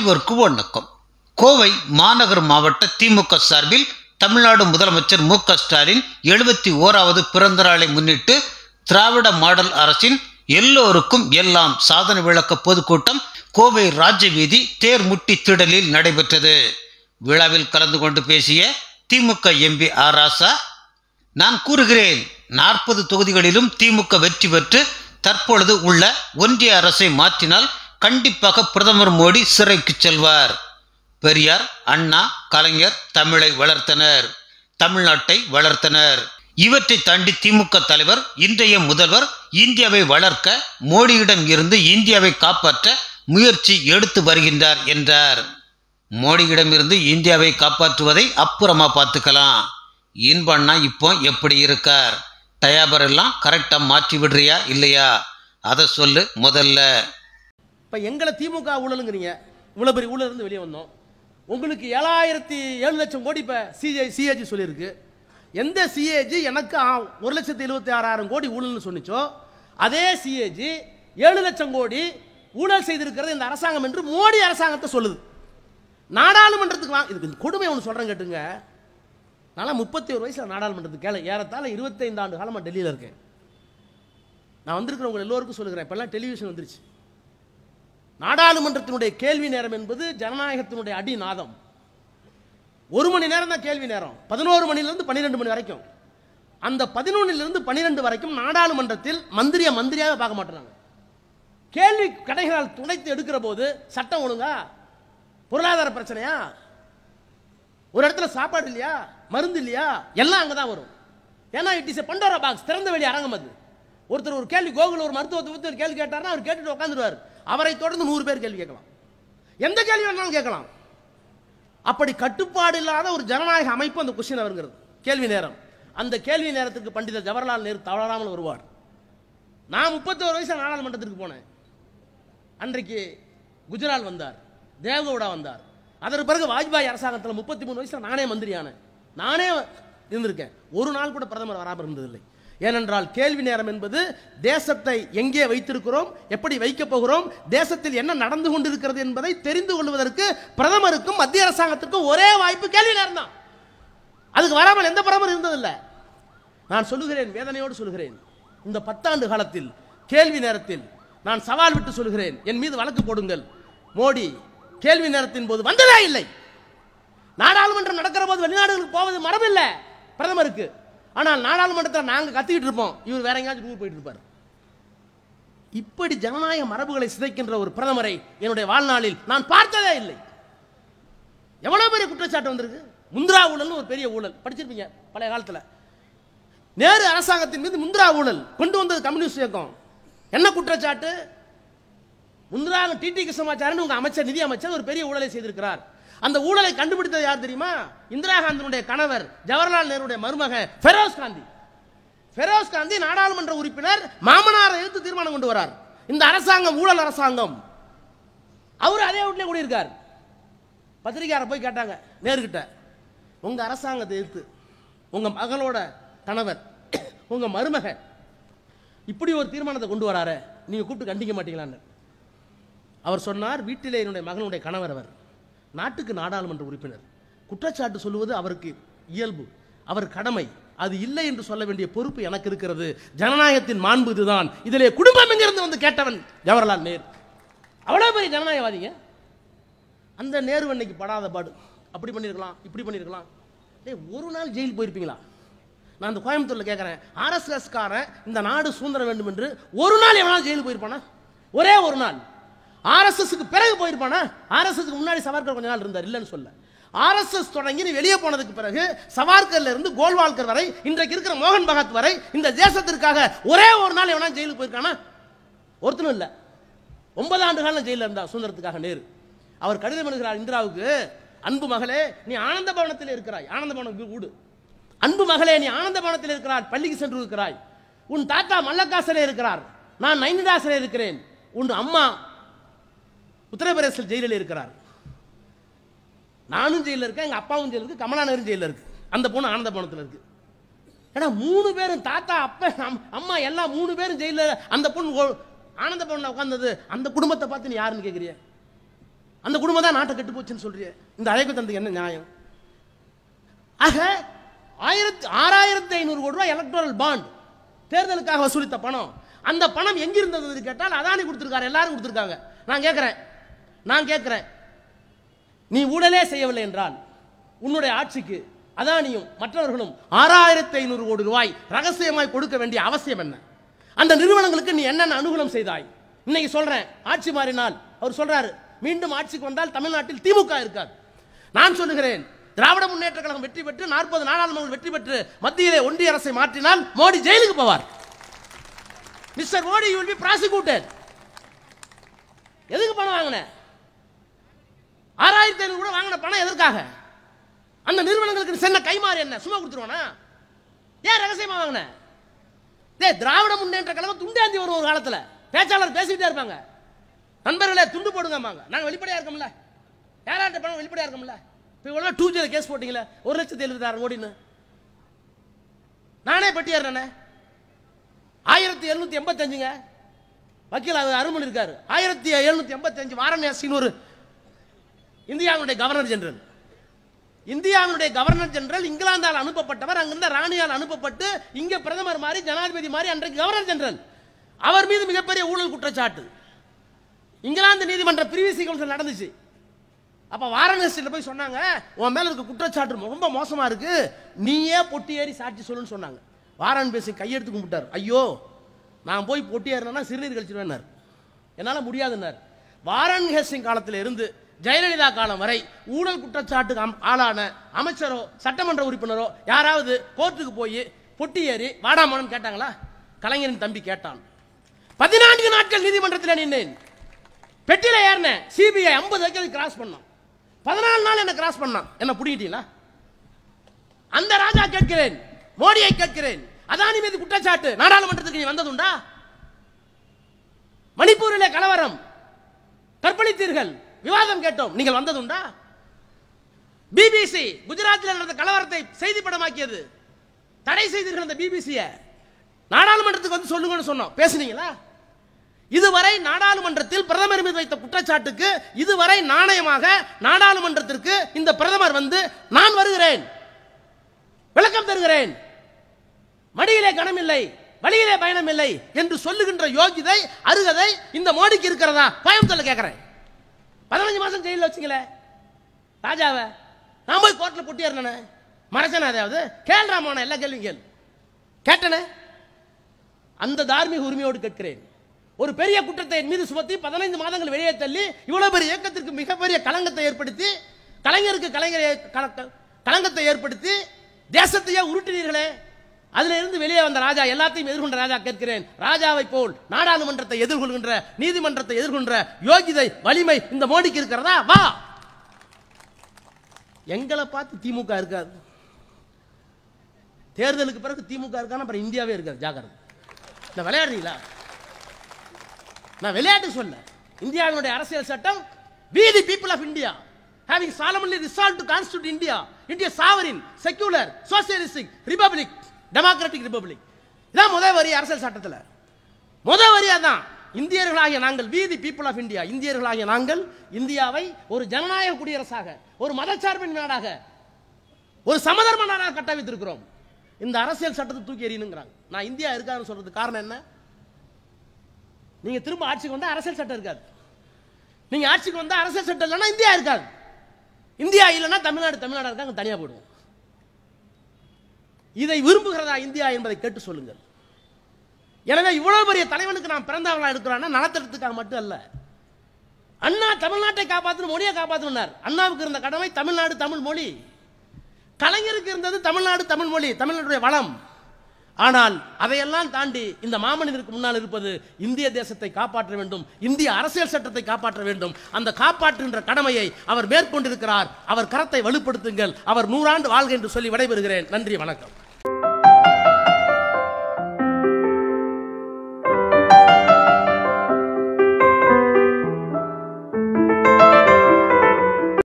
அனைவருக்கும் வணக்கம் கோவை மாநகர் மாவட்ட திமுக சார்பில் தமிழ்நாடு முதலமைச்சர் மு க ஸ்டாலின் எழுபத்தி ஓராவது பிறந்த நாளை முன்னிட்டு திராவிட மாடல் அரசின் எல்லோருக்கும் எல்லாம் சாதனை விளக்க பொதுக்கூட்டம் கோவை ராஜவீதி தேர்முட்டி திடலில் நடைபெற்றது விழாவில் கலந்து கொண்டு பேசிய திமுக எம்பி ஆராசா நான் கூறுகிறேன் நாற்பது தொகுதிகளிலும் திமுக வெற்றி பெற்று தற்பொழுது உள்ள ஒன்றிய அரசை மாற்றினால் கண்டிப்பாக பிரதமர் மோடி சிறைக்கு செல்வார் பெரியார் அண்ணா கலைஞர் தமிழை வளர்த்தனர் தமிழ்நாட்டை வளர்த்தனர் இவற்றை தாண்டி திமுக தலைவர் இன்றைய முதல்வர் இந்தியாவை வளர்க்க மோடியிடம் இருந்து இந்தியாவை காப்பாற்ற முயற்சி எடுத்து வருகின்றார் என்றார் மோடியிடமிருந்து இந்தியாவை காப்பாற்றுவதை அப்புறமா பார்த்துக்கலாம் இன்பண்ணா இப்போ எப்படி இருக்கார் டயாபர் எல்லாம் கரெக்டாக மாற்றி விடுறியா இல்லையா அதை சொல்லு முதல்ல இப்போ எங்களை திமுக ஊழலுங்கிறீங்க இவ்வளோ பெரிய ஊழலருந்து வெளியே வந்தோம் உங்களுக்கு ஏழாயிரத்தி ஏழு லட்சம் கோடி இப்போ சிஏ சிஏஜி சொல்லியிருக்கு எந்த சிஏஜி எனக்கு ஒரு லட்சத்தி எழுபத்தி ஆறாயிரம் கோடி ஊழல்னு சொன்னிச்சோ அதே சிஏஜி ஏழு லட்சம் கோடி ஊழல் செய்திருக்கிறது இந்த அரசாங்கம் என்று மோடி அரசாங்கத்தை சொல்லுது நாடாளுமன்றத்துக்கு வாங்க இதுக்கு கொடுமை ஒன்று சொல்கிறேன் கேட்டுங்க நான் முப்பத்தி ஒரு வயசில் நாடாளுமன்றத்துக்கு கேள ஏறத்தால் இருபத்தைந்து ஆண்டு காலமாக டெல்லியில் இருக்கேன் நான் வந்திருக்கிறவங்க எல்லோருக்கும் சொல்லுகிறேன் இப்போல்லாம் டெலிவிஷன் வந்துருச்சு நாடாளுமன்றத்தினுடைய கேள்வி நேரம் என்பது ஜனநாயகத்தினுடைய அடிநாதம் ஒரு மணி நேரம் தான் கேள்வி நேரம் பதினோரு மணிலிருந்து பன்னிரெண்டு மணி வரைக்கும் அந்த பதினொன்னிலிருந்து பன்னிரெண்டு வரைக்கும் நாடாளுமன்றத்தில் மந்திரிய மந்திரியாக பார்க்க மாட்டேறாங்க கேள்வி கடைகளால் துணைத்து எடுக்கிற போது சட்டம் ஒழுங்கா பொருளாதார பிரச்சனையா ஒரு இடத்துல சாப்பாடு இல்லையா மருந்து இல்லையா எல்லாம் அங்கே தான் வரும் ஏன்னா it is a Pandora box திறந்த வெளி அரங்கம் அது ஒருத்தர் ஒரு கேள்வி கோகுல் ஒரு மருத்துவத்தை பற்றி ஒரு கேள்வி கேட்டார்னா அவர் கேட்டுட்டு உட்காந்துருவார் அவரை தொடர்ந்து நூறு பேர் கேள்வி கேட்கலாம் எந்த கேள்வி வேணாலும் கேட்கலாம் அப்படி கட்டுப்பாடு இல்லாத ஒரு ஜனநாயக அமைப்பு அந்த கொஸ்டின் வருங்கிறது கேள்வி நேரம் அந்த கேள்வி நேரத்துக்கு பண்டிதர் ஜவஹர்லால் நேரு தவறாமல் வருவார் நான் முப்பத்தோரு வயசு நாடாளுமன்றத்திற்கு போனேன் அன்றைக்கு குஜரால் வந்தார் தேவகவுடா வந்தார் அதற்கு பிறகு வாஜ்பாய் அரசாங்கத்தில் முப்பத்தி மூணு வயசில் நானே மந்திரியானேன் நானே இருந்திருக்கேன் ஒரு நாள் கூட பிரதமர் வராமல் இருந்ததில்லை ஏனென்றால் கேள்வி நேரம் என்பது தேசத்தை எங்கே வைத்திருக்கிறோம் எப்படி வைக்கப் போகிறோம் தேசத்தில் என்ன நடந்து கொண்டிருக்கிறது என்பதை தெரிந்து கொள்வதற்கு பிரதமருக்கும் மத்திய அரசாங்கத்திற்கும் ஒரே வாய்ப்பு கேள்வி நேரம் தான் அதுக்கு வராமல் எந்த பிரதமர் இருந்ததில்லை நான் சொல்லுகிறேன் வேதனையோடு சொல்கிறேன் இந்த பத்தாண்டு காலத்தில் கேள்வி நேரத்தில் நான் சவால் விட்டு சொல்கிறேன் என் மீது வழக்கு போடுங்கள் மோடி கேள்வி நேரத்தின் போது வந்ததே இல்லை நாடாளுமன்றம் நடக்கிற போது வெளிநாடுகளுக்கு போவது மரபில்லை பிரதமருக்கு ஆனால் நாடாளுமன்றத்தில் நாங்கள் கத்திக்கிட்டு இருப்போம் இவர் வேற எங்கேயாச்சும் டூர் போயிட்டு இருப்பார் இப்படி ஜனநாயக மரபுகளை சிதைக்கின்ற ஒரு பிரதமரை என்னுடைய வாழ்நாளில் நான் பார்த்ததே இல்லை எவ்வளோ பெரிய குற்றச்சாட்டு வந்திருக்கு முந்திரா ஊழல்னு ஒரு பெரிய ஊழல் படிச்சிருப்பீங்க பழைய காலத்தில் நேரு அரசாங்கத்தின் மீது முந்திரா ஊழல் கொண்டு வந்தது கம்யூனிஸ்ட் இயக்கம் என்ன குற்றச்சாட்டு முந்திரா டிடி கிருஷ்ணமாச்சாரன் உங்கள் அமைச்சர் நிதி அமைச்சர் ஒரு பெரிய ஊழலை செய்திருக்கிறார் அந்த ஊழலை கண்டுபிடித்தது யார் தெரியுமா இந்திரா காந்தியுடைய கணவர் ஜவஹர்லால் நேருடைய மருமக ஃபெரோஸ் காந்தி ஃபெரோஸ் காந்தி நாடாளுமன்ற உறுப்பினர் மாமனாரை எதிர்த்து தீர்மானம் கொண்டு வரார் இந்த அரசாங்கம் ஊழல் அரசாங்கம் அவர் அதே வீட்டிலே கூடியிருக்கார் பத்திரிகையார போய் கேட்டாங்க நேருக்கிட்ட உங்கள் அரசாங்கத்தை எதிர்த்து உங்கள் மகளோட கணவர் உங்கள் மருமக இப்படி ஒரு தீர்மானத்தை கொண்டு வராரு நீங்கள் கூப்பிட்டு கண்டிக்க மாட்டீங்களான்னு அவர் சொன்னார் வீட்டிலே என்னுடைய மகனுடைய கணவர் அவர் நாட்டுக்கு நாடாளுமன்ற உறுப்பினர் குற்றச்சாட்டு சொல்லுவது அவருக்கு இயல்பு அவர் கடமை அது இல்லை என்று சொல்ல வேண்டிய பொறுப்பு எனக்கு இருக்கிறது ஜனநாயகத்தின் மாண்பு இதுதான் இதிலே குடும்பம் எங்கிருந்து வந்து கேட்டவன் ஜவஹர்லால் நேரு அவ்வளோ பெரிய ஜனநாயகவாதிங்க அந்த நேரு அன்னைக்கு படாத பாடு அப்படி பண்ணியிருக்கலாம் இப்படி பண்ணியிருக்கலாம் டே ஒரு நாள் ஜெயில் போயிருப்பீங்களா நான் இந்த கோயம்புத்தூரில் கேட்குறேன் ஆர்எஸ்எஸ்காரன் இந்த நாடு சுதந்திரம் வேண்டும் என்று ஒரு நாள் எவ்வளோ ஜெயிலுக்கு போயிருப்பானா ஒரே ஒரு நாள் ஆர்எஸ்எஸ்க்கு பிறகு போயிருப்பானா ஆர்எஸ்எஸ்க்கு முன்னாடி சவார்கர் கொஞ்ச நாள் இருந்தார் இல்லைன்னு சொல்ல ஆர்எஸ்எஸ் தொடங்கி நீ வெளியே போனதுக்கு பிறகு சவார்கர்ல இருந்து கோல்வால்கர் வரை இன்றைக்கு இருக்கிற மோகன் பகத் வரை இந்த தேசத்திற்காக ஒரே ஒரு நாள் எவனா ஜெயிலுக்கு போயிருக்கானா ஒருத்தனும் இல்லை ஒன்பது ஆண்டு காலம் ஜெயிலில் இருந்தா சுதந்திரத்துக்காக நேரு அவர் கடிதம் எழுகிறார் இந்திராவுக்கு அன்பு மகளே நீ ஆனந்த பவனத்தில் இருக்கிறாய் ஆனந்த பவனம் வீடு அன்பு மகளே நீ ஆனந்த பவனத்தில் இருக்கிறார் பள்ளிக்கு சென்று இருக்கிறாய் உன் தாத்தா மல்லக்காசரே இருக்கிறார் நான் நைனிதாசரே இருக்கிறேன் உன் அம்மா உத்தரப்பிரதேசத்தில் ஜெயிலில் இருக்கிறார் நானும் ஜெயிலில் இருக்கேன் எங்கள் அப்பாவும் ஜெயிலில் இருக்கு கமலாநகரும் ஜெயிலில் இருக்குது அந்த பொண்ணு ஆனந்த பவனத்தில் இருக்குது ஏன்னா மூணு பேரும் தாத்தா அப்பா அம்மா எல்லாம் மூணு பேரும் ஜெயிலில் அந்த பொண்ணு ஆனந்த பவனில் உட்காந்தது அந்த குடும்பத்தை பார்த்து நீ யாருன்னு கேட்குறிய அந்த குடும்பம் தான் நாட்டை கெட்டு போச்சுன்னு சொல்றிய இந்த அழைப்பு தந்தது என்ன நியாயம் ஆக ஆயிரத்தி ஆறாயிரத்தி ஐநூறு கோடி ரூபாய் எலக்ட்ரல் பாண்ட் தேர்தலுக்காக வசூலித்த பணம் அந்த பணம் எங்கிருந்தது கேட்டால் அதானி கொடுத்துருக்காரு எல்லாரும் கொடுத்துருக்காங்க நான் கேட்குறேன் நான் கேட்குறேன் நீ உடனே செய்யவில்லை என்றால் உன்னுடைய ஆட்சிக்கு அதானியும் மற்றவர்களும் ஆறாயிரத்தி ஐநூறு கோடி ரூபாய் ரகசியமாய் கொடுக்க வேண்டிய அவசியம் என்ன அந்த நிறுவனங்களுக்கு நீ என்னென்ன அனுகூலம் செய்தாய் இன்னைக்கு சொல்றேன் ஆட்சி மாறினால் அவர் சொல்றாரு மீண்டும் ஆட்சிக்கு வந்தால் தமிழ்நாட்டில் திமுக இருக்காது நான் சொல்லுகிறேன் திராவிட முன்னேற்ற கழகம் வெற்றி பெற்று நாற்பது நாடாளுமன்றம் வெற்றி பெற்று மத்தியிலே ஒன்றிய அரசை மாற்றினால் மோடி ஜெயிலுக்கு போவார் மிஸ்டர் மோடி வில் எதுக்கு பணம் வாங்கினேன் ஆயிரத்தி ஐநூறு கூட வாங்கின பணம் எதற்காக அந்த நிறுவனங்களுக்கு சென்ன கைமாறு என்ன சும்மா கொடுத்துருவானா ஏன் ரகசியமா வாங்கின ஏ திராவிட முன்னேற்ற கழகம் துண்டாந்தி வரும் ஒரு காலத்தில் பேச்சாளர் பேசிக்கிட்டே இருப்பாங்க நண்பர்களே துண்டு போடுங்கம்மாங்க நாங்கள் வெளிப்படையாக இருக்கோம்ல யாராட்ட பணம் வெளிப்படையாக இருக்கோம்ல இப்போ இவ்வளோ டூ ஜீரோ கேஸ் போட்டிங்களே ஒரு லட்சத்தி எழுபத்தாறு கோடின்னு நானே பட்டியாடுறேனே ஆயிரத்தி எழுநூத்தி எண்பத்தஞ்சுங்க வக்கீல் அருமன் இருக்காரு ஆயிரத்தி எழுநூற்றி எண்பத்தஞ்சு வாரணாசின்னு ஒரு இந்தியாவினுடைய கவர்னர் ஜெனரல் இந்தியாவினுடைய கவர்னர் ஜெனரல் இங்கிலாந்தால் அனுப்பப்பட்டவர் அங்கிருந்த ராணியால் அனுப்பப்பட்டு இங்க பிரதமர் மாதிரி ஜனாதிபதி மாதிரி அன்றைக்கு கவர்னர் ஜெனரல் அவர் மீது மிகப்பெரிய ஊழல் குற்றச்சாட்டு இங்கிலாந்து நீதிமன்ற பிரிவிசி கவுன்சில் நடந்துச்சு அப்ப வாரணாசியில் போய் சொன்னாங்க உன் மேல இருக்க குற்றச்சாட்டு ரொம்ப மோசமா இருக்கு நீயே பொட்டி ஏறி சாட்சி சொல்லுன்னு சொன்னாங்க வாரன் பேசி கையெடுத்து கும்பிட்டார் ஐயோ நான் போய் பொட்டி ஏறினா சிறுநீர் கழிச்சிருவேன் என்னால் முடியாதுன்னார் வாரன் ஹேசிங் காலத்தில் இருந்து ஜெயலலிதா காலம் வரை ஊழல் குற்றச்சாட்டுக்கு ஆளான அமைச்சரோ சட்டமன்ற உறுப்பினரோ யாராவது கோர்ட்டுக்கு போய் பொட்டி ஏறி வாடாமோனு கேட்டாங்களா கலைஞரின் தம்பி கேட்டான் பதினான்கு நாட்கள் நீதிமன்றத்தில் நின்றேன் பெட்டியில் ஏறினேன் சிபிஐ ஐம்பது வரைக்கும் கிராஸ் பண்ணோம் பதினாலு நாள் என்ன கிராஸ் பண்ணான் என்ன பிடிக்கிட்டீங்களா அந்த ராஜா கேட்கிறேன் மோடியை கேட்கிறேன் அதானி மீது குற்றச்சாட்டு நாடாளுமன்றத்துக்கு நீ வந்ததுண்டா மணிப்பூரிலே கலவரம் கற்பழித்தீர்கள் விவாதம் கேட்டோம் நீங்கள் வந்ததுண்டா பிபிசி குஜராத்தில் நடந்த கலவரத்தை செய்தி படமாக்கியது தடை செய்தீர்கள் அந்த பிபிசியை நாடாளுமன்றத்துக்கு வந்து சொல்லுங்கன்னு சொன்னோம் பேசுனீங்களா இதுவரை நாடாளுமன்றத்தில் பிரதமர் மீது வைத்த குற்றச்சாட்டுக்கு இதுவரை நாணயமாக நாடாளுமன்றத்திற்கு இந்த பிரதமர் வந்து நான் வருகிறேன் விளக்கம் தருகிறேன் மடியிலே இல்லை வழியிலே பயணம் இல்லை என்று சொல்லுகின்ற யோகிதை அருகதை இந்த மோடிக்கு இருக்கிறதா பயம் சொல்ல கேட்கிறேன் பதினஞ்சு மாதம் ஜெயிலில் வச்சுங்களே ராஜாவை நான் போய் கோர்ட்டில் பொட்டியாருனே மரசன் அதாவது கேள்றா மோன எல்லா கேள்வியும் கேள் கேட்டன அந்த தார்மீக உரிமையோடு கேட்கிறேன் ஒரு பெரிய குற்றத்தை என் மீது சுமத்தி பதினைந்து மாதங்கள் வெளியே தள்ளி இவ்வளவு பெரிய இயக்கத்திற்கு மிகப்பெரிய களங்கத்தை ஏற்படுத்தி கலைஞருக்கு கலைஞர் களங்கத்தை ஏற்படுத்தி தேசத்தையே உருட்டினீர்களே அதிலிருந்து வெளியே வந்த ராஜா எல்லாத்தையும் எதிர்கொண்ட ராஜா கேட்கிறேன் ராஜாவை போல் நாடாளுமன்றத்தை எதிர்கொள்கின்ற நீதிமன்றத்தை எதிர்கொள்கின்ற யோகிதை வலிமை இந்த மோடிக்கு இருக்கிறதா வா எங்களை பார்த்து திமுக இருக்காது தேர்தலுக்கு பிறகு திமுக இருக்கான அப்புறம் இந்தியாவே இருக்காது ஜாக்கிரதை விளையாடுறீங்களா நான் விளையாட்டு சொல்ல இந்தியாவினுடைய அரசியல் சட்டம் be the people of India having solemnly resolve to constitute India India sovereign secular socialistic republic democratic republic இதான் முதல் வரி அரசியல் சட்டத்தில் முதல் வரி அதான் இந்தியர்களாகிய நாங்கள் வீதி பீப்புள் ஆஃப் இந்தியா இந்தியர்களாகிய நாங்கள் இந்தியாவை ஒரு ஜனநாயக குடியரசாக ஒரு மதச்சார்பின் நாடாக ஒரு சமதர்ம நாடாக கட்டமைத்திருக்கிறோம் இந்த அரசியல் சட்டத்தை தூக்கி எறியணுங்கிறாங்க நான் இந்தியா இருக்காதுன்னு சொல்றதுக்கு காரணம் என்ன நீங்க திரும்ப ஆட்சிக்கு வந்தால் அரசியல் சட்டம் இருக்காது நீங்க ஆட்சிக்கு வந்தால் அரசியல் சட்டம் இல்லைன்னா இந்தியா இருக்காது இந்தியா இல்லைன்னா தமிழ்நாடு தமிழ்நாடு இருக்காங்க தனியாக போயிடுவோம் இதை விரும்புகிறதா இந்தியா என்பதை கேட்டு சொல்லுங்கள் எனவே இவ்வளவு பெரிய தலைவனுக்கு நான் பிறந்தவனாக இருக்கிறான்னா நலத்திட்டத்துக்காக மட்டும் அல்ல அண்ணா தமிழ்நாட்டை காப்பாற்றணும் மொழியை காப்பாற்றணும்னார் அண்ணாவுக்கு இருந்த கடமை தமிழ்நாடு தமிழ் மொழி கலைஞருக்கு இருந்தது தமிழ்நாடு தமிழ் மொழி தமிழ்நாடு வளம் ஆனால் அதையெல்லாம் தாண்டி இந்த மாமனிதருக்கு முன்னால் இருப்பது இந்திய தேசத்தை காப்பாற்ற வேண்டும் இந்திய அரசியல் சட்டத்தை காப்பாற்ற வேண்டும் அந்த காப்பாற்றுகின்ற கடமையை அவர் மேற்கொண்டிருக்கிறார் அவர் கரத்தை வலுப்படுத்துங்கள் அவர் நூறாண்டு வாழ்க என்று சொல்லி விடைபெறுகிறேன் நன்றி வணக்கம்